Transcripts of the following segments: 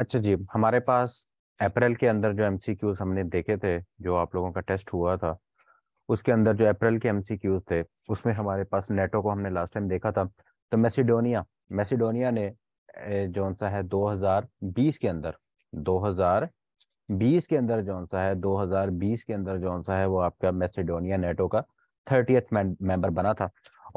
अच्छा जी हमारे पास अप्रैल के अंदर जो एमसीक्यूज हमने देखे थे जो आप लोगों का टेस्ट हुआ था उसके अंदर जो अप्रैल के एमसीक्यूज थे उसमें हमारे पास नेटो को हमने लास्ट टाइम देखा था तो मैसिडोनिया मैसिडोनिया ने जो सा है 2020 के अंदर 2020 के अंदर जो सा है 2020 के अंदर जो सा है वो आपका मैसिडोनिया नेटो का थर्टियथ मेंबर बना था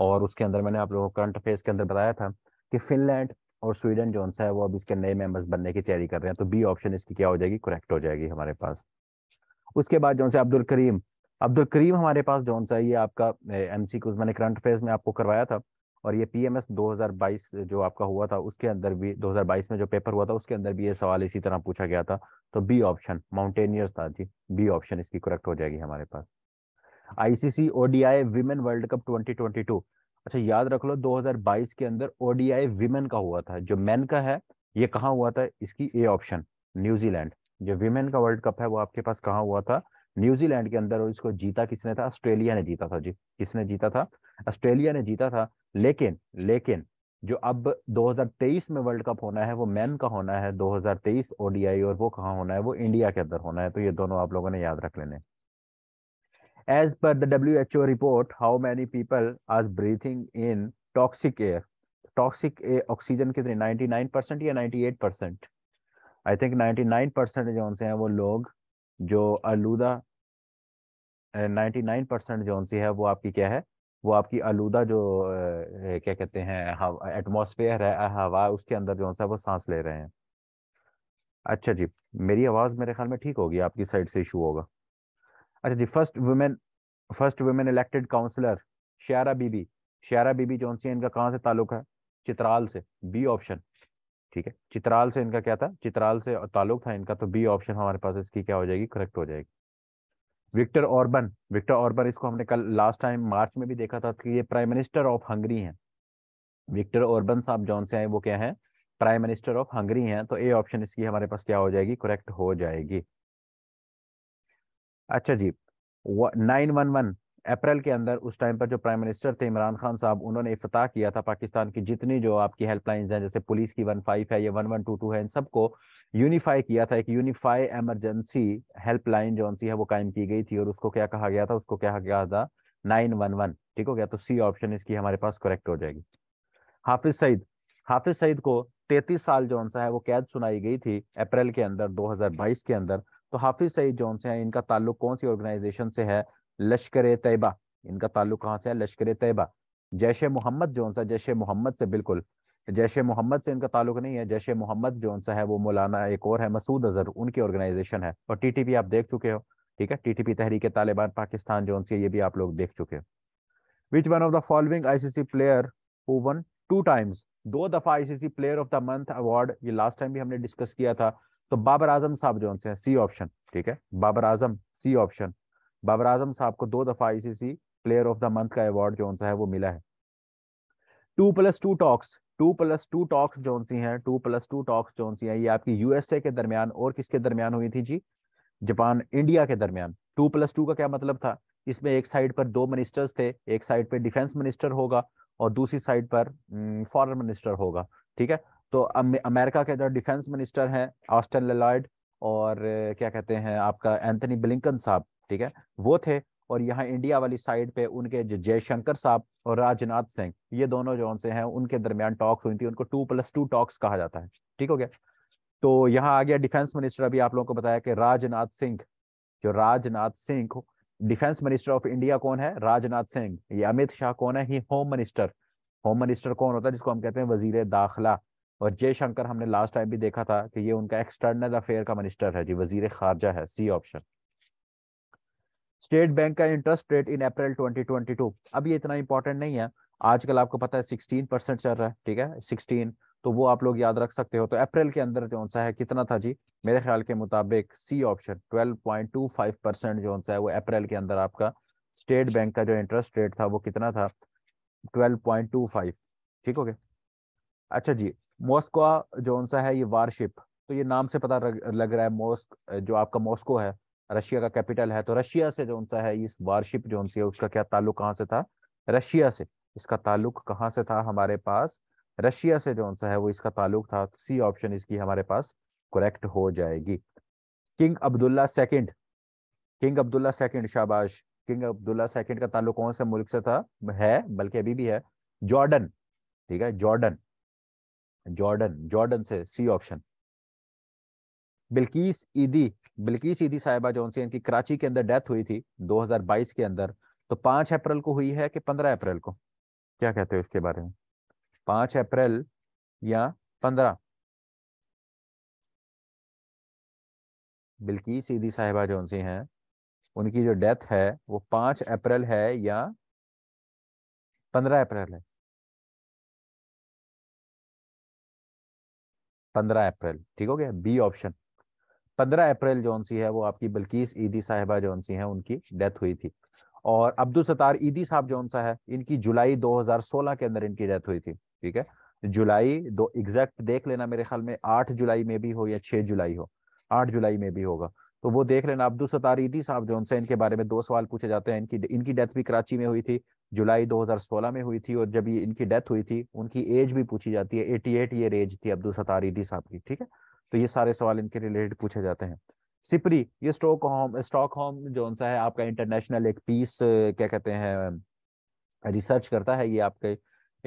और उसके अंदर मैंने आप लोगों को करंट अफेयर्स के अंदर बताया था कि फिनलैंड और स्वीडन जो है वो अब इसके नए मेंबर्स बनने की तैयारी कर रहे हैं तो बी ऑप्शन इसकी क्या हो जाएगी करेक्ट हो जाएगी हमारे पास उसके बाद जो अब्दुल करीम अब्दुल करीम हमारे पास जो है ये आपका एम सी मैंने करंट अफेयर्स में आपको करवाया था और ये पी 2022 जो आपका हुआ था उसके अंदर भी 2022 में जो पेपर हुआ था उसके अंदर भी ये सवाल इसी तरह पूछा गया था तो बी ऑप्शन माउंटेनियर्स था जी बी ऑप्शन इसकी करेक्ट हो जाएगी हमारे पास ICC ODI women world cup 2022 अच्छा याद रख लो 2022 के अंदर ओडीआई विमेन का हुआ था जो मेन का है ये कहाँ हुआ था इसकी ए ऑप्शन न्यूजीलैंड जो विमेन का वर्ल्ड कप है वो आपके पास कहाँ हुआ था न्यूजीलैंड के अंदर और इसको जीता किसने था ऑस्ट्रेलिया ने जीता था जी किसने जीता था ऑस्ट्रेलिया ने जीता था लेकिन लेकिन जो अब 2023 में वर्ल्ड कप होना है वो मैन का होना है 2023 ओडीआई और वो कहाँ होना है वो इंडिया के अंदर होना है तो ये दोनों आप लोगों ने याद रख लेने as per the who report how many people are breathing in toxic air toxic air oxygen कितने 99% या 98% आई थिंक 99% जोन से हैं वो लोग जो आलूदा 99% जोन सी है वो आपकी क्या है वो आपकी आलूदा जो क्या कहते हैं एटमोसफेयर है हवा उसके अंदर जो सा वो सांस ले रहे हैं अच्छा जी मेरी आवाज़ मेरे ख्याल में ठीक होगी आपकी साइड से इशू होगा अच्छा जी first women first women elected councillor Shara Bibi शारा बीबी जो सी इनका कहाँ से ताल्लुक है चित्राल से बी ऑप्शन ठीक है चित्राल से इनका क्या था चित्राल से ताल्लुक था इनका तो बी ऑप्शन हमारे पास इसकी क्या हो जाएगी करेक्ट हो जाएगी विक्टर ऑर्बन विक्टर ऑर्बन इसको हमने कल लास्ट टाइम मार्च में भी देखा था कि ये प्राइम मिनिस्टर ऑफ हंगरी हैं विक्टर ऑर्बन साहब जॉन से आए वो क्या है प्राइम मिनिस्टर ऑफ हंगरी हैं तो ए ऑप्शन इसकी हमारे पास क्या हो जाएगी करेक्ट हो जाएगी अच्छा जी नाइन वन वन अप्रैल के अंदर उस टाइम पर जो प्राइम मिनिस्टर थे इमरान खान साहब उन्होंने इफ्ताह किया था पाकिस्तान की जितनी जो आपकी हेल्पलाइंस हैं जैसे पुलिस की वन फाइव है या वन वन टू टू है इन सबको यूनिफाई किया था एक यूनिफाई एमरजेंसी हेल्पलाइन जो सी है वो कायम की गई थी और उसको क्या कहा गया था उसको क्या कहा गया था नाइन वन वन ठीक हो गया तो सी ऑप्शन इसकी हमारे पास करेक्ट हो जाएगी हाफिज सईद हाफिज सईद को तैतीस साल जो है वो कैद सुनाई गई थी अप्रैल के अंदर दो के अंदर तो हाफिज सईद जोन से है इनका ताल्लुक कौन सी ऑर्गेनाइजेशन से है लश्कर तैयबा इनका ताल्लुक कहाँ से है लश्कर तैयबा जैश मोहम्मद जोन सा जैश मोहम्मद से बिल्कुल जैश मोहम्मद से इनका ताल्लुक नहीं है जैश मोहम्मद जोन सा है वो मौलाना एक और है मसूद अजहर उनकी ऑर्गेनाइजेशन है और टीटीपी आप देख चुके हो ठीक है टीटीपी तहरीक तालिबान पाकिस्तान जोन से ये भी आप लोग देख चुके हो which one of the following ICC player who won two times दो दफा ICC player of the month award ये लास्ट टाइम भी हमने डिस्कस किया था तो बाबर आजम साहब जो है सी ऑप्शन ठीक है बाबर आजम सी ऑप्शन बाबर आजम साहब को दो दफा ICC player of the month का अवार्ड जो है वो मिला है two plus two talks two plus two talks जो है टू प्लस टू टॉक्स जो है ये आपकी यूएसए के दरमियान और किसके दरमियान हुई थी जी जापान इंडिया के दरमियान टू प्लस टू का क्या मतलब था इसमें एक साइड पर दो मिनिस्टर्स थे एक साइड पर डिफेंस मिनिस्टर होगा और दूसरी साइड पर फॉरेन हम्म, मिनिस्टर होगा ठीक है तो अमेरिका के जो डिफेंस मिनिस्टर हैं ऑस्टन ललॉयड और क्या कहते हैं आपका एंथनी ब्लिंकन साहब ठीक है वो थे और यहाँ इंडिया वाली साइड पे उनके जो जयशंकर साहब और राजनाथ सिंह ये दोनों जो उनसे हैं उनके दरमियान टॉक्स हुई थी उनको टू प्लस टू टॉक्स कहा जाता है ठीक हो गया तो यहाँ आ गया डिफेंस मिनिस्टर अभी आप लोगों को बताया कि राजनाथ सिंह जो Rajnath Singh defence minister of India कौन है राजनाथ सिंह ये अमित शाह कौन है ही होम मिनिस्टर होम मिनिस्टर कौन होता है जिसको हम कहते हैं वजीर दाखिला और जयशंकर हमने लास्ट टाइम भी देखा था कि ये उनका एक्सटर्नल अफेयर का मिनिस्टर है जी वजीर खारजा है सी ऑप्शन स्टेट बैंक का इंटरेस्ट रेट इन अप्रैल 2022 अब ये इतना इंपॉर्टेंट नहीं है आजकल आपको पता है 16 परसेंट चल रहा है ठीक है 16 तो वो आप लोग याद रख सकते हो तो अप्रैल के अंदर जो सा है कितना था जी मेरे ख्याल के मुताबिक सी ऑप्शन 12.25 परसेंट जो सा है वो अप्रैल के अंदर आपका स्टेट बैंक का जो इंटरेस्ट रेट था वो कितना था ट्वेल्व ठीक हो गया अच्छा जी मॉस्को जो सा है ये वारशिप तो ये नाम से पता लग रहा है मॉस्क जो आपका मॉस्को है रशिया का कैपिटल है तो रशिया से जो सा है इस वारशिप जो है उसका क्या ताल्लुक कहाँ से था रशिया से इसका ताल्लुक कहाँ से था हमारे पास रशिया से जो सा है वो इसका ताल्लुक था तो सी ऑप्शन इसकी हमारे पास करेक्ट हो जाएगी King Abdullah second King Abdullah second शाबाश किंग अब्दुल्ला सेकंड का ताल्लुक कौन से मुल्क से था है बल्कि अभी भी है जॉर्डन ठीक है जॉर्डन जॉर्डन जॉर्डन से सी ऑप्शन बिल्कीस ईदी बिल्किस ईदी साहिबा जोन उनसे इनकी कराची के अंदर डेथ हुई थी 2022 के अंदर तो पांच अप्रैल को हुई है कि पंद्रह अप्रैल को क्या कहते हो इसके बारे में पांच अप्रैल या पंद्रह बिल्कीस ईदी साहिबा जो उनसे हैं उनकी जो डेथ है वो पांच अप्रैल है या पंद्रह अप्रैल है पंद्रह अप्रैल ठीक हो गया बी ऑप्शन पंद्रह अप्रैल जौन सी है वो आपकी बल्किस ईदी साहिबा जौन सी है उनकी डेथ हुई थी और अब्दुल सतार ईदी साहब जौन सा है इनकी जुलाई 2016 के अंदर इनकी डेथ हुई थी ठीक है जुलाई दो एग्जैक्ट देख लेना मेरे ख्याल में आठ जुलाई में भी हो या छह जुलाई हो आठ जुलाई में भी होगा तो वो देख लेना अब्दुल सतार ईदी साहब जो उनसे इनके बारे में दो सवाल पूछे जाते हैं इनकी इनकी डेथ भी कराची में हुई थी जुलाई 2016 में हुई थी और जब ये इनकी डेथ हुई थी उनकी एज भी पूछी जाती है 88 ईयर एज थी अब्दुल सतारीदी साहब की ठीक है तो ये सारे सवाल इनके रिलेटेड पूछे जाते हैं सिपरी ये स्टॉक होम स्टॉक होम जो सा है आपका इंटरनेशनल एक पीस क्या कहते हैं रिसर्च करता है ये आपके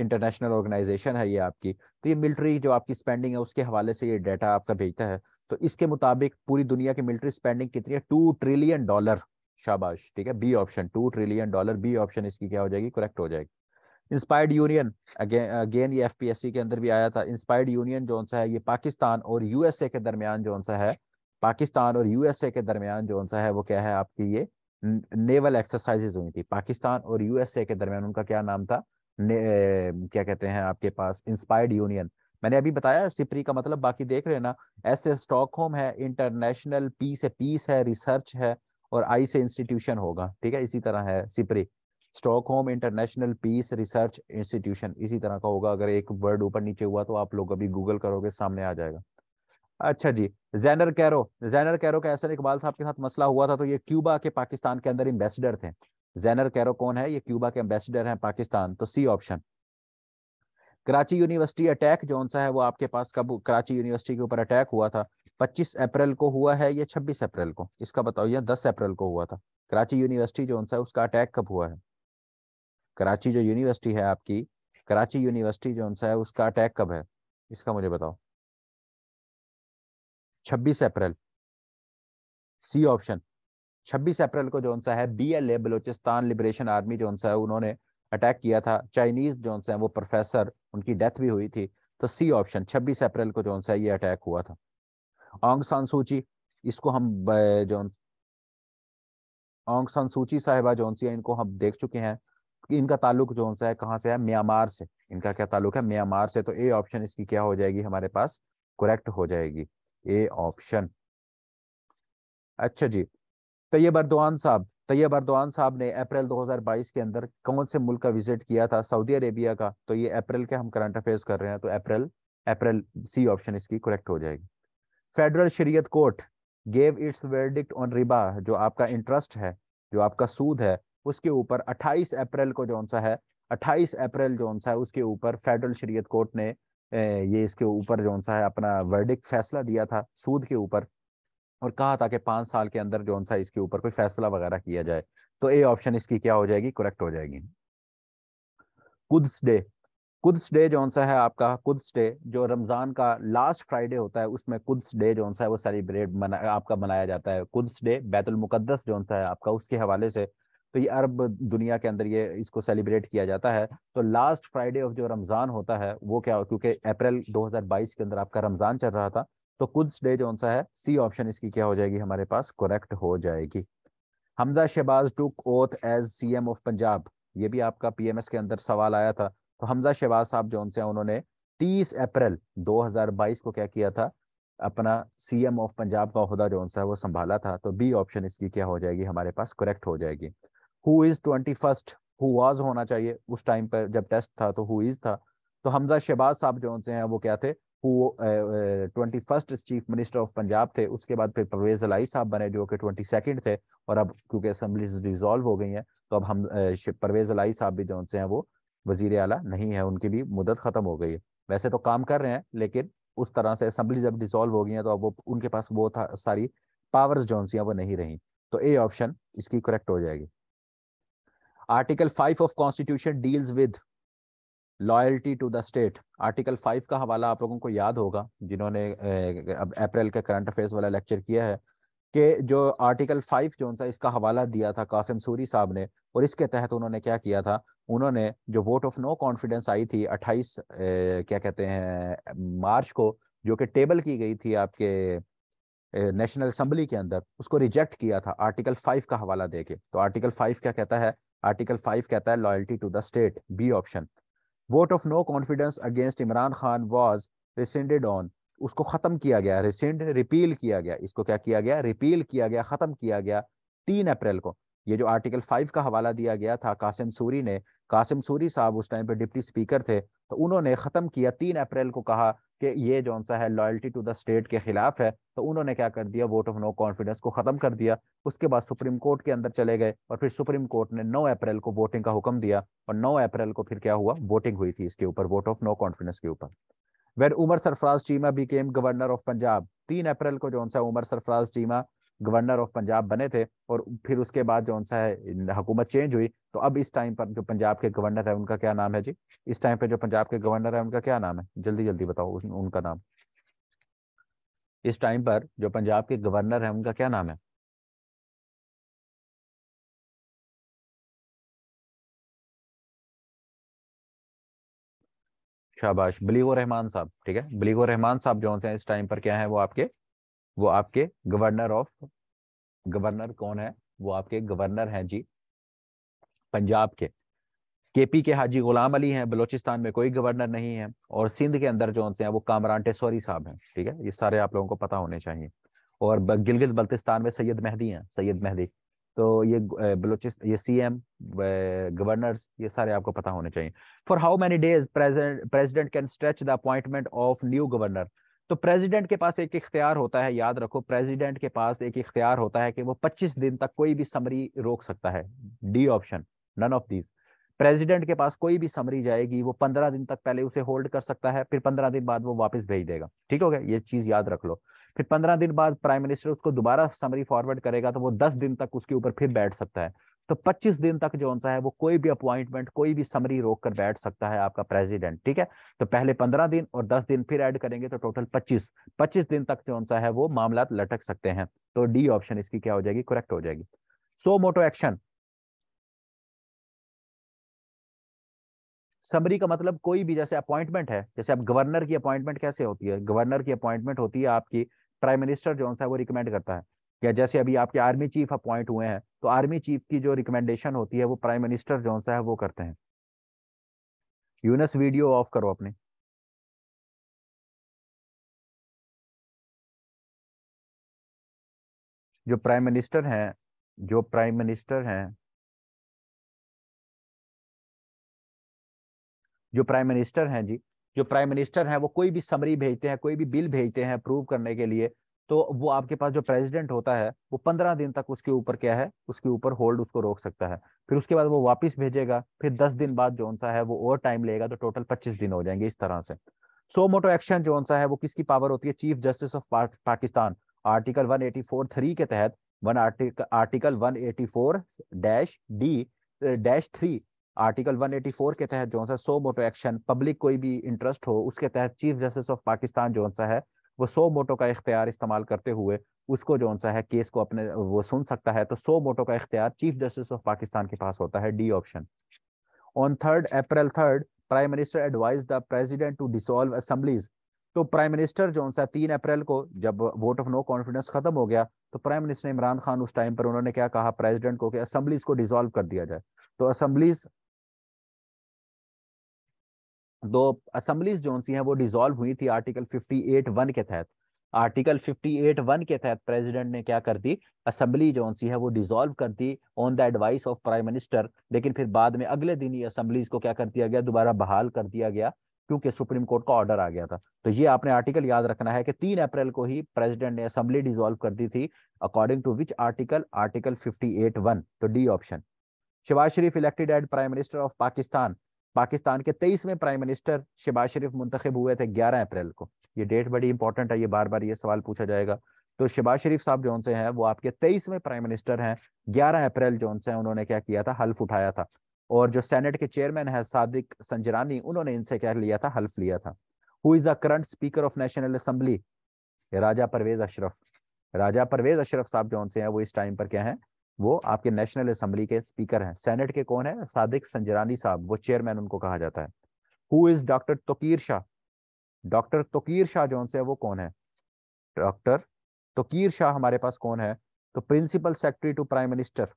इंटरनेशनल ऑर्गेनाइजेशन है ये आपकी तो ये मिलिट्री जो आपकी स्पेंडिंग है उसके हवाले से ये डाटा आपका भेजता है तो इसके मुताबिक पूरी दुनिया की मिलिट्री स्पेंडिंग कितनी है टू ट्रिलियन डॉलर शाबाश ठीक है B option two trillion dollar B option इसकी क्या हो जाएगी करेक्ट हो जाएगी इंस्पायर्ड यूनियन अगेन ये एफपीएससी के अंदर भी आया था इंस्पायर्ड यूनियन जो सा है ये पाकिस्तान और यूएसए के दरमियान जो सा है पाकिस्तान और यूएसए के दरमियान जो सा है वो क्या है आपकी ये नेवल एक्सरसाइजेज हुई थी पाकिस्तान और यूएसए के दरमियान उनका क्या नाम था ने, ए, क्या कहते हैं आपके पास इंस्पायर्ड यूनियन मैंने अभी बताया सिपरी का मतलब बाकी देख रहे ना ऐसे स्टॉकहोम है इंटरनेशनल पीस है पीस है रिसर्च है और आई से इंस्टीट्यूशन होगा ठीक है इसी तरह है SIPRI home international peace research institution इसी तरह का होगा अगर एक वर्ड ऊपर नीचे हुआ तो आप लोग अभी गूगल करोगे सामने आ जाएगा अच्छा जी जैनर कैरो जैनर कैरो का ऐसा इकबाल साहब के साथ मसला हुआ था तो ये क्यूबा के पाकिस्तान के अंदर एम्बेसडर थे जैनर कैरो कौन है ये क्यूबा के एम्बेसडर हैं पाकिस्तान तो C option Karachi university attack जो सा है वो आपके पास कब कराची यूनिवर्सिटी के ऊपर अटैक हुआ था पच्चीस अप्रैल को हुआ है या छब्बीस अप्रैल को इसका बताओ या दस अप्रैल को हुआ था कराची यूनिवर्सिटी जो है उसका अटैक कब हुआ है कराची जो यूनिवर्सिटी है आपकी कराची यूनिवर्सिटी जो है उसका अटैक कब है इसका मुझे बताओ छब्बीस अप्रैल सी ऑप्शन छब्बीस अप्रैल को जो सा है B L A Balochistan liberation army जो है उन्होंने अटैक किया था चाइनीज जो है वो प्रोफेसर उनकी डेथ भी हुई थी तो सी ऑप्शन छब्बीस अप्रैल को जो है ये अटैक हुआ था आंग सान सूची इसको हम जो आंग सान सूची साहिबा जौन है इनको हम देख चुके हैं इनका ताल्लुक जो सा है कहाँ से है म्यांमार से इनका क्या ताल्लुक है म्यांमार से तो ए ऑप्शन इसकी क्या हो जाएगी हमारे पास करेक्ट हो जाएगी ए ऑप्शन अच्छा जी तैयब अरदवान साहब तैयब अरदवान साहब ने अप्रैल 2022 के अंदर कौन से मुल्क का विजिट किया था सऊदी अरेबिया का तो ये अप्रैल के हम करंट अफेयर्स कर रहे हैं तो अप्रैल अप्रैल सी ऑप्शन इसकी करेक्ट हो जाएगी federal Shariat court gave its verdict on रिबा जो आपका इंटरेस्ट है जो आपका सूद है उसके ऊपर 28 अप्रैल को जो सा है 28 अप्रैल जो है उसके ऊपर फेडरल शरीयत कोर्ट ने ये इसके ऊपर जो सा है अपना वर्डिक्ट फैसला दिया था सूद के ऊपर और कहा था कि पाँच साल के अंदर जो है इसके ऊपर कोई फैसला वगैरह किया जाए तो ए ऑप्शन इसकी क्या हो जाएगी करेक्ट हो जाएगी कुद्स डे कुद्स डे जो सा है आपका कुद्स डे जो रमज़ान का लास्ट फ्राइडे होता है उसमें कुद्स डे जो सा है वो सेलिब्रेट मना, आपका मनाया जाता है कुद्स डे मुकद्दस जो सा है आपका उसके हवाले से तो ये अरब दुनिया के अंदर ये इसको सेलिब्रेट किया जाता है तो लास्ट फ्राइडे ऑफ जो रमज़ान होता है वो क्या हो क्योंकि अप्रैल 2022 के अंदर आपका रमज़ान चल रहा था तो कुद्स डे जो सा है सी ऑप्शन इसकी क्या हो जाएगी हमारे पास करेक्ट हो जाएगी Hamza Shahbaz took oath as M of Punjab ये भी आपका पीएमएस के अंदर सवाल आया था तो हमजा शहबाज साहब जो उनसे उन्होंने 30 अप्रैल 2022 को क्या किया था अपना सीएम ऑफ पंजाब का अहदा जो उनसे वो संभाला था तो बी ऑप्शन इसकी क्या हो जाएगी हमारे पास करेक्ट हो जाएगी who is twenty first who was होना चाहिए उस टाइम पर जब टेस्ट था तो हु इज था तो हमजा शहबाज साहब जो उनसे हैं वो क्या थे twenty first chief minister of Punjab थे उसके बाद फिर परवेज अलाई साहब बने जो कि ट्वेंटी सेकेंड थे और अब क्योंकि असम्बली डिजोल्व हो गई हैं तो अब हम परवेज अलाई साहब भी जो उनसे हैं वो वजीर अला नहीं है उनकी भी मुदत ख़त्म हो गई है वैसे तो काम कर रहे हैं लेकिन उस तरह से असम्बली जब डिसॉल्व हो गई है तो अब वो उनके पास वो था सारी पावर्स जो वो नहीं रही तो ए ऑप्शन इसकी करेक्ट हो जाएगी article five of constitution deals with loyalty to the state article five का हवाला आप लोगों को याद होगा जिन्होंने अब अप्रैल के करंट अफेयर्स वाला लेक्चर किया है कि जो आर्टिकल फाइव जो सा इसका हवाला दिया था कासिम सूरी साहब ने और इसके तहत उन्होंने क्या किया था उन्होंने जो वोट ऑफ नो कॉन्फिडेंस आई थी अट्ठाईस क्या कहते हैं मार्च को जो कि टेबल की गई थी आपके नेशनल असम्बली के अंदर उसको रिजेक्ट किया था आर्टिकल फाइव का हवाला दे तो आर्टिकल फाइव क्या कहता है आर्टिकल फाइव कहता है loyalty to the state B option vote of no confidence against Imran Khan was rescinded on उसको खत्म किया गया रिसेंट रिपील किया गया इसको क्या किया गया रिपील किया गया खत्म किया गया तीन अप्रैल को ये जो आर्टिकल फाइव का हवाला दिया गया था कासिम सूरी ने कासिम सूरी साहब उस टाइम पे डिप्टी स्पीकर थे तो उन्होंने ख़त्म किया तीन अप्रैल को कहा कि ये जो सा है लॉयल्टी टू द स्टेट के खिलाफ है तो उन्होंने क्या कर दिया वोट ऑफ नो कॉन्फिडेंस को ख़त्म कर दिया उसके बाद सुप्रीम कोर्ट के अंदर चले गए और फिर सुप्रीम कोर्ट ने नौ अप्रैल को वोटिंग का हुक्म दिया और नौ अप्रैल को फिर क्या हुआ वोटिंग हुई थी इसके ऊपर वोट ऑफ नो कॉन्फिडेंस के ऊपर were Umar Sarfraz Cheema became governor of Punjab तीन अप्रैल को जो सा उमर सरफराज चीमा गवर्नर ऑफ पंजाब बने थे और फिर उसके बाद जो सा है हुकूमत चेंज हुई तो अब इस टाइम पर जो पंजाब के गवर्नर है उनका क्या नाम है जी इस टाइम पर जो पंजाब के गवर्नर है उनका क्या नाम है जल्दी जल्दी बताओ उनका नाम इस टाइम पर जो पंजाब के गवर्नर है उनका क्या नाम है शाबाश बलीगो रहमान साहब ठीक है बलीगो रहमान साहब जो हैं इस टाइम पर क्या है वो आपके वो आपके गवर्नर ऑफ गवर्नर कौन है वो आपके गवर्नर हैं जी पंजाब के केपी के हाजी गुलाम अली हैं बलोचिस्तान में कोई गवर्नर नहीं है और सिंध के अंदर जो हैं वो कामरान टेसोरी साहब हैं ठीक है ये सारे आप लोगों को पता होने चाहिए और गिलगित बल्तिस्तान में सैयद मेहदी हैं सैयद मेहदी तो ये बलोचिस ये सीएम गवर्नर्स ये सारे आपको पता होने चाहिए for how many days president can stretch the appointment of new governor तो प्रेसिडेंट के पास एक इख्तियार होता है याद रखो प्रेसिडेंट के पास एक इख्तियार होता है कि वो 25 दिन तक कोई भी समरी रोक सकता है D option none of these president के पास कोई भी समरी जाएगी वो 15 दिन तक पहले उसे होल्ड कर सकता है फिर 15 दिन बाद वो वापस भेज देगा ठीक हो गया ये चीज याद रख लो फिर पंद्रह दिन बाद प्राइम मिनिस्टर उसको दोबारा समरी फॉरवर्ड करेगा तो वो दस दिन तक उसके ऊपर फिर बैठ सकता है तो पच्चीस दिन तक जो है वो कोई भी अपॉइंटमेंट कोई भी समरी रोक कर बैठ सकता है आपका प्रेसिडेंट ठीक है तो पहले पंद्रह दिन और दस दिन फिर ऐड करेंगे तो टोटल पच्चीस पच्चीस दिन तक जो है वो मामला लटक सकते हैं तो डी ऑप्शन इसकी क्या हो जाएगी करेक्ट हो जाएगी सो मोटो एक्शन समरी का मतलब कोई भी जैसे अपॉइंटमेंट है जैसे आप गवर्नर की अपॉइंटमेंट कैसे होती है गवर्नर की अपॉइंटमेंट होती है आपकी प्राइम मिनिस्टर जो है वो रिकमेंड करता है या जैसे अभी आपके आर्मी चीफ अपॉइंट हुए हैं तो आर्मी चीफ की जो रिकमेंडेशन होती है वो प्राइम मिनिस्टर जो है वो करते हैं यूनस वीडियो ऑफ करो अपने जो प्राइम मिनिस्टर हैं जो प्राइम मिनिस्टर हैं जो प्राइम मिनिस्टर हैं जी जो प्राइम मिनिस्टर हैं वो कोई भी समरी भेजते हैं कोई भी बिल भेजते हैं अप्रूव करने के लिए तो वो आपके पास जो प्रेसिडेंट होता है वो पंद्रह दिन तक उसके ऊपर क्या है उसके ऊपर होल्ड उसको रोक सकता है फिर उसके बाद वो वापस भेजेगा फिर दस दिन बाद जो सा है वो ओवर टाइम लेगा तो टोटल पच्चीस दिन हो जाएंगे इस तरह से सो मोटो एक्शन जो सा है वो किसकी पावर होती है chief justice of Pakistan article one eighty के तहत one article one eighty dash D dash three article 184 के तहत जो सा सो मोटो एक्शन पब्लिक कोई भी इंटरेस्ट हो उसके तहत चीफ जस्टिस ऑफ पाकिस्तान जो सा है वो सो मोटो का इख्तियार इस्तेमाल करते हुए उसको जो सा है केस को अपने वो सुन सकता है तो सो मोटो का इख्तियार चीफ जस्टिस ऑफ पाकिस्तान के पास होता है D option on third April third prime minister advise the president to dissolve assemblies तो प्राइम मिनिस्टर जो सा तीन अप्रैल को जब वोट ऑफ नो कॉन्फिडेंस खत्म हो गया तो प्राइम मिनिस्टर इमरान खान उस टाइम पर उन्होंने क्या कहा प्रेसिडेंट को कि असम्बलीज को डिसॉल्व कर दिया जाए तो असम्बलीज दो असम्बलीज जो सी हैं वो डिसॉल्व हुई थी आर्टिकल 58 वन के तहत आर्टिकल 58 वन के तहत प्रेसिडेंट ने क्या कर दी असम्बली जो सी है वो डिसॉल्व कर दी on the advice of prime minister लेकिन फिर बाद में अगले दिन ही असम्बलीज को क्या कर दिया गया दोबारा बहाल कर दिया गया क्योंकि सुप्रीम कोर्ट का ऑर्डर आ गया था तो ये आपने आर्टिकल याद रखना है कि तीन अप्रैल को ही प्रेसिडेंट ने असेंबली डिजोल्व कर दी थी according to which article article fifty one तो डी ऑप्शन शिवाज शरीफ इलेक्टेड एड prime minister of Pakistan Pakistan के तेईसवें प्राइम मिनिस्टर शिबाज शरीफ मुंतब हुए थे ग्यारह अप्रैल को ये डेट बड़ी इंपॉर्टेंट है ये बार बार ये सवाल पूछा जाएगा तो शिबाज शरीफ साहब जो उनसे हैं वो आपके तेईसवें प्राइम मिनिस्टर हैं ग्यारह अप्रैल जो उनसे उन्होंने क्या किया था हल्फ उठाया था और जो सेनेट के चेयरमैन है सादिक संजरानी उन्होंने इनसे क्या लिया था हल्फ लिया था who is the current speaker of national assembly Raja Pervez Ashraf Raja Pervez Ashraf साहब जो उनसे हैं वो इस टाइम पर क्या है वो आपके नेशनल असेंबली के स्पीकर हैं सेनेट के कौन है सादिक संजरानी साहब वो चेयरमैन उनको कहा जाता है who is doctor Tauqeer Shah doctor Tauqeer Shah जो है वो कौन है डॉक्टर तोकीर शाह हमारे पास कौन है तो principal secretary to prime minister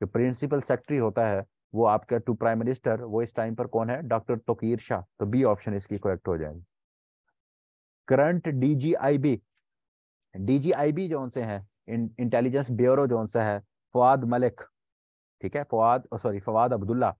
जो प्रिंसिपल सेक्रेटरी होता है वो आपका टू प्राइम मिनिस्टर वो इस टाइम पर कौन है डॉक्टर तोकीर शाह तो बी ऑप्शन इसकी करेक्ट हो जाएगी करंट डीजीआईबी डीजीआईबी जो उनसे है इंटेलिजेंस ब्यूरो जो उनसा है फवाद मलिक ठीक है फवाद सॉरी फवाद अब्दुल्ला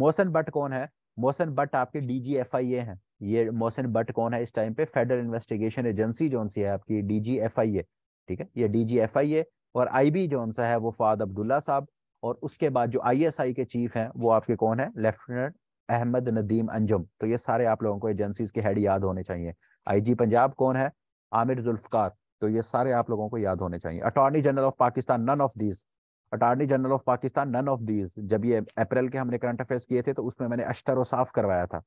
मोहसन भट्ट कौन है मोहसन भट्ट आपके डी जी एफ आई ए हैं ये मोहसिन भट्ट कौन है इस टाइम पे फेडरल इन्वेस्टिगेशन एजेंसी जो है आपकी डी जी एफ आई ए ठीक है ये डी जी एफ आई ए और आई बी जो सा है वो फवाद अब्दुल्ला साहब और उसके बाद जो आई एस आई के चीफ हैं वो आपके कौन है लेफ्टिनेंट अहमद नदीम अंजुम तो ये सारे आप लोगों को एजेंसीज के हेड याद होने चाहिए आईजी पंजाब कौन है आमिर जुल्फकार तो ये सारे आप लोगों को याद होने चाहिए attorney general of Pakistan none of these attorney general of Pakistan none of these जब ये अप्रैल के हमने करंट अफेयर्स किए थे तो उसमें मैंने अश्तर और साफ करवाया था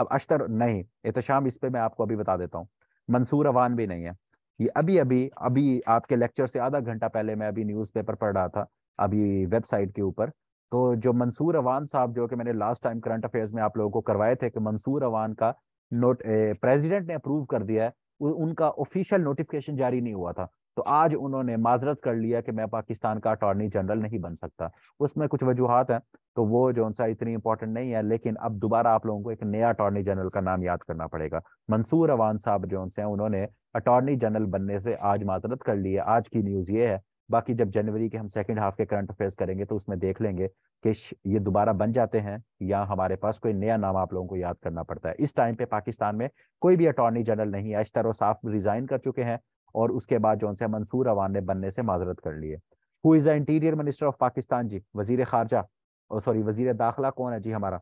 अब अश्तर नहीं एहतम इस पर मैं आपको अभी बता देता हूँ मंसूर अवान भी नहीं है ये अभी अभी अभी आपके लेक्चर से आधा घंटा पहले मैं अभी न्यूज़पेपर पढ़ रहा था अभी वेबसाइट के ऊपर तो जो मंसूर अवान साहब जो कि मैंने लास्ट टाइम करंट अफेयर्स में आप लोगों को करवाए थे कि मंसूर अवान का नोट प्रेसिडेंट ने अप्रूव कर दिया है उनका ऑफिशियल नोटिफिकेशन जारी नहीं हुआ था तो आज उन्होंने माजरत कर लिया कि मैं पाकिस्तान का अटॉर्नी जनरल नहीं बन सकता उसमें कुछ वजूहत हैं तो वो जो सा इतनी इंपॉर्टेंट नहीं है लेकिन अब दोबारा आप लोगों को एक नया अटॉर्नी जनरल का नाम याद करना पड़ेगा मंसूर अवान साहब जो हैं उन्होंने अटॉर्नी जनरल बनने से आज माजरत कर ली है आज की न्यूज़ ये है बाकी जब जनवरी के हम सेकेंड हाफ के करंट अफेयर्स करेंगे तो उसमें देख लेंगे कि ये दोबारा बन जाते हैं या हमारे पास कोई नया नाम आप लोगों को याद करना पड़ता है इस टाइम पे पाकिस्तान में कोई भी अटॉर्नी जनरल नहीं है अश्तर साफ रिजाइन कर चुके हैं और उसके बाद जो है मंसूर अवान ने बनने से माजरत कर लिए who is the interior minister of Pakistan जी वजीर खारजा और सॉरी वजीर दाखिला कौन है जी हमारा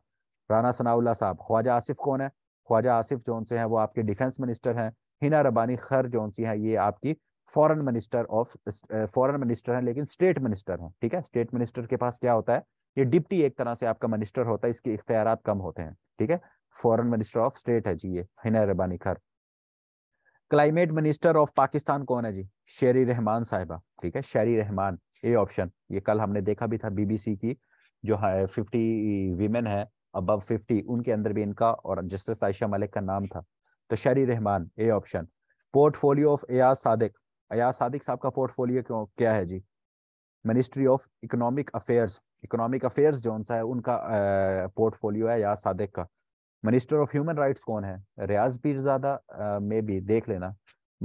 राना सनाउल्ला साहब ख्वाजा आसिफ कौन है ख्वाजा आसिफ जो से वो आपके डिफेंस मिनिस्टर हैं हिना रबानी खर जो सी ये आपकी foreign minister of foreign minister है लेकिन स्टेट मिनिस्टर हैं ठीक है स्टेट मिनिस्टर के पास क्या होता है ये डिप्टी एक तरह से आपका मिनिस्टर होता है इसके इख्तियार कम होते हैं ठीक है फॉरन मिनिस्टर ऑफ स्टेट है जी ये हिना रबानी खर क्लाइमेट मिनिस्टर ऑफ पाकिस्तान कौन है जी शेरी रहमान साहिबा ठीक है शेरी रहमान ए ऑप्शन ये कल हमने देखा भी था बीबीसी की जो है फिफ्टी वीमेन है अब फिफ्टी उनके अंदर भी इनका और जस्टिस आयशा मलिक का नाम था तो Sherry Rehman A option portfolio of Ayaz Sadiq Ayaz Sadiq साहब का पोर्टफोलियो क्यों क्या है जी ministry of economic affairs economic affairs जो सा है उनका पोर्टफोलियो है एयाज सादिक का मिनिस्टर ऑफ ह्यूमन राइट्स कौन है रियाज पीरजादा मे बी देख लेना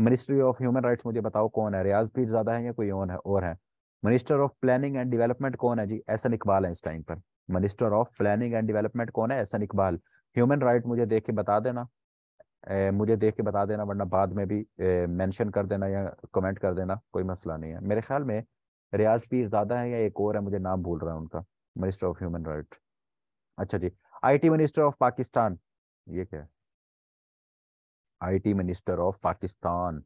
मिनिस्ट्री ऑफ ह्यूमन राइट्स मुझे बताओ कौन है रियाज पीरजादा है या कोई और है और है minister of planning and development कौन है जी एहसन इकबाल है इस टाइम पर minister of planning and development कौन है एहसन इकबाल ह्यूमन राइट मुझे देख के बता देना ए, मुझे देख के बता देना वरना बाद में भी मेंशन कर देना या कमेंट कर देना कोई मसला नहीं है मेरे ख्याल में रियाज पीर ज्यादा है या एक और है मुझे नाम भूल रहा है उनका मिनिस्टर ऑफ ह्यूमन राइट अच्छा जी आईटी मिनिस्टर ऑफ पाकिस्तान ये क्या है IT minister of Pakistan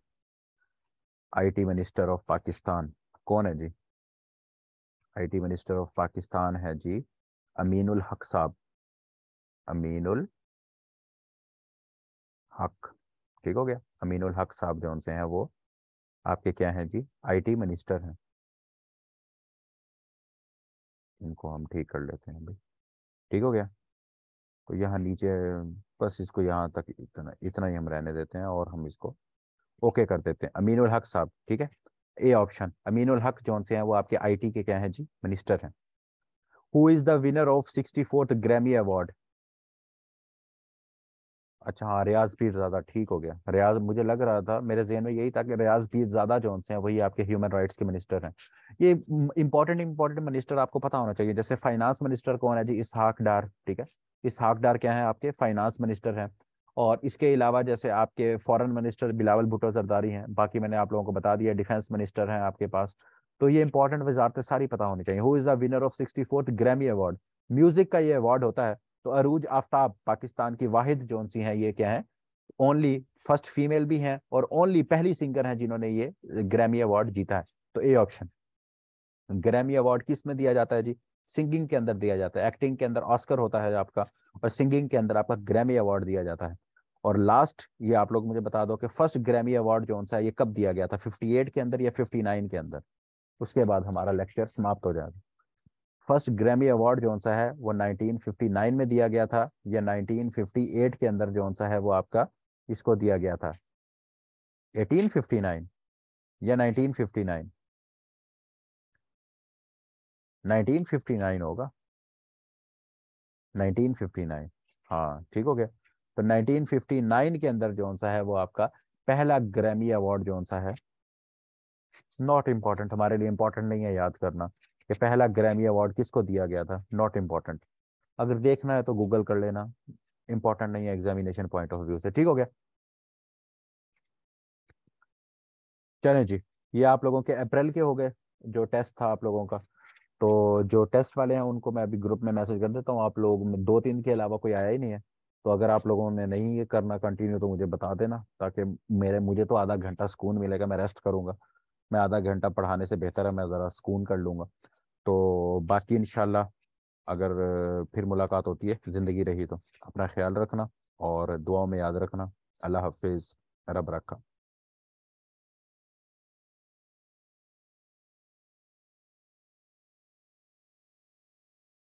IT minister of Pakistan कौन है जी आईटी मिनिस्टर ऑफ पाकिस्तान है जी अमीनुल हक साहब अमीनुल हक ठीक हो गया अमीनुल हक साहब जो उनसे हैं वो आपके क्या हैं जी आईटी मिनिस्टर हैं इनको हम ठीक कर लेते हैं भाई ठीक हो गया तो यहाँ नीचे बस इसको यहाँ तक इतना इतना ही हम रहने देते हैं और हम इसको ओके कर देते हैं अमीन हक साहब ठीक है ए ऑप्शन अमीनुल हक जौन से हैं वो आपके आईटी के क्या हैं जी मिनिस्टर हैं who is the winner of sixty fourth Grammy award अच्छा हाँ रियाज पीर ज्यादा ठीक हो गया रियाज मुझे लग रहा था मेरे जहन में यही था कि रियाज पीर ज्यादा जो हैं वही आपके ह्यूमन राइट्स के मिनिस्टर हैं ये इंपॉर्टेंट इंपॉर्टेंट मिनिस्टर आपको पता होना चाहिए जैसे फाइनेंस मिनिस्टर कौन है जी इसहाक डार ठीक है इसहाकडार क्या है आपके फाइनेंस मिनिस्टर हैं और इसके अलावा जैसे आपके फॉरेन मिनिस्टर बिलावल भुटो जरदारी हैं बाकी मैंने आप लोगों को बता दिया डिफेंस मिनिस्टर हैं आपके पास तो ये इंपॉर्टेंट वजारतें सारी पता होनी चाहिए who is the winner of sixty fourth Grammy award music का ये अवार्ड होता है तो अरूज आफ्ताब पाकिस्तान की वाहिद जोन सी हैं ये क्या है ओनली फर्स्ट फीमेल भी हैं और ओनली पहली सिंगर हैं जिन्होंने ये ग्रैमी अवार्ड जीता है तो ए ऑप्शन ग्रैमी अवार्ड किस में दिया जाता है जी सिंगिंग के अंदर दिया जाता है एक्टिंग के अंदर ऑस्कर होता है आपका और सिंगिंग के अंदर आपका ग्रैमी अवार्ड दिया जाता है और लास्ट ये आप लोग मुझे बता दो कि फर्स्ट ग्रैमी अवार्ड जो सा है ये कब दिया गया था 58 के अंदर या 59 के अंदर उसके बाद हमारा लेक्चर समाप्त हो जाएगा फर्स्ट ग्रैमी अवार्ड जो सा है वो 1959 में दिया गया था या 1958 के अंदर जो सा है वो आपका इसको दिया गया था 1859 या 1959 1959 होगा 1959 हाँ ठीक हो गया तो 1959 के अंदर जो सा है वो आपका पहला ग्रैमी अवार्ड जो सा है नॉट इम्पॉर्टेंट हमारे लिए इम्पोर्टेंट नहीं है याद करना कि पहला ग्रैमी अवार्ड किसको दिया गया था नॉट इम्पॉर्टेंट अगर देखना है तो गूगल कर लेना इंपॉर्टेंट नहीं है एग्जामिनेशन पॉइंट ऑफ व्यू से ठीक हो गया चले जी ये आप लोगों के अप्रैल के हो गए जो टेस्ट था आप लोगों का तो जो टेस्ट वाले हैं उनको मैं अभी ग्रुप में मैसेज कर देता हूँ आप लोग दो तीन के अलावा कोई आया ही नहीं है तो अगर आप लोगों ने नहीं ये करना कंटिन्यू तो मुझे बता देना ताकि मेरे मुझे तो आधा घंटा सुकून मिलेगा मैं रेस्ट करूँगा मैं आधा घंटा पढ़ाने से बेहतर है मैं ज़रा सुकून कर लूँगा तो बाकी इन अगर फिर मुलाकात होती है ज़िंदगी रही तो अपना ख्याल रखना और दुआओं में याद रखना अल्लाह हाफिज़ रब रखा